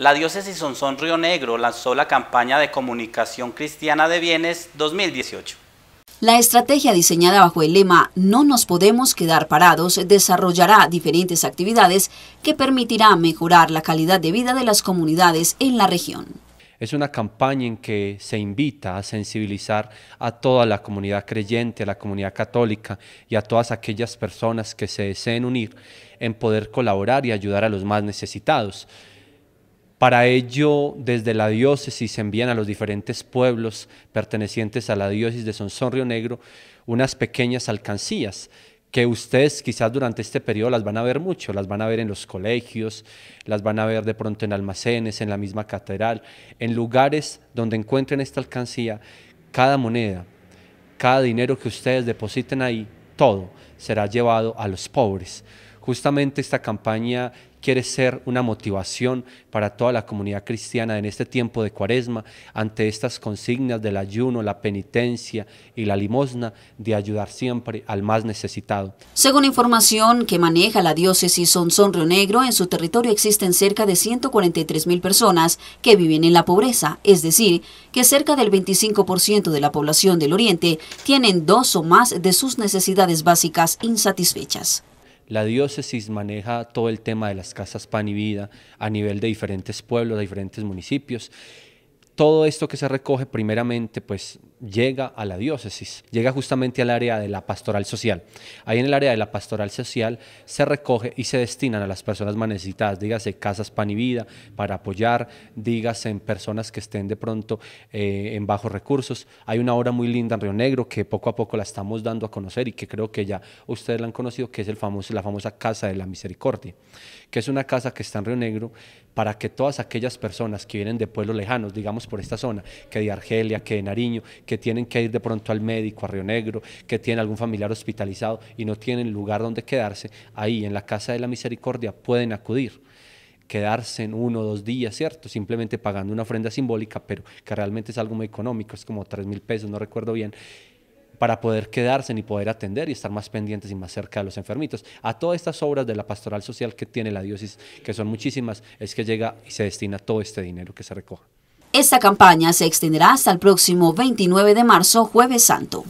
La diócesis Sonsón Río Negro lanzó la campaña de comunicación cristiana de bienes 2018. La estrategia diseñada bajo el lema No nos podemos quedar parados desarrollará diferentes actividades que permitirá mejorar la calidad de vida de las comunidades en la región. Es una campaña en que se invita a sensibilizar a toda la comunidad creyente, a la comunidad católica y a todas aquellas personas que se deseen unir en poder colaborar y ayudar a los más necesitados. Para ello, desde la diócesis se envían a los diferentes pueblos pertenecientes a la diócesis de Sonsón Río Negro unas pequeñas alcancías que ustedes quizás durante este periodo las van a ver mucho, las van a ver en los colegios, las van a ver de pronto en almacenes, en la misma catedral, en lugares donde encuentren esta alcancía, cada moneda, cada dinero que ustedes depositen ahí, todo será llevado a los pobres justamente esta campaña quiere ser una motivación para toda la comunidad cristiana en este tiempo de cuaresma, ante estas consignas del ayuno, la penitencia y la limosna, de ayudar siempre al más necesitado. Según información que maneja la diócesis Sonsón Río Negro, en su territorio existen cerca de 143 mil personas que viven en la pobreza, es decir, que cerca del 25% de la población del Oriente tienen dos o más de sus necesidades básicas insatisfechas. La diócesis maneja todo el tema de las casas pan y vida a nivel de diferentes pueblos, de diferentes municipios. Todo esto que se recoge primeramente, pues llega a la diócesis, llega justamente al área de la pastoral social. Ahí en el área de la pastoral social se recoge y se destinan a las personas más necesitadas, dígase casas pan y vida para apoyar, dígase en personas que estén de pronto eh, en bajos recursos. Hay una obra muy linda en Río Negro que poco a poco la estamos dando a conocer y que creo que ya ustedes la han conocido, que es el famoso, la famosa Casa de la Misericordia, que es una casa que está en Río Negro para que todas aquellas personas que vienen de pueblos lejanos, digamos por esta zona, que de Argelia, que de Nariño, que tienen que ir de pronto al médico, a Río Negro, que tienen algún familiar hospitalizado y no tienen lugar donde quedarse, ahí en la Casa de la Misericordia pueden acudir quedarse en uno o dos días, ¿cierto? Simplemente pagando una ofrenda simbólica, pero que realmente es algo muy económico, es como tres mil pesos, no recuerdo bien, para poder quedarse y poder atender y estar más pendientes y más cerca de los enfermitos. A todas estas obras de la pastoral social que tiene la diócesis, que son muchísimas, es que llega y se destina todo este dinero que se recoge. Esta campaña se extenderá hasta el próximo 29 de marzo, jueves santo.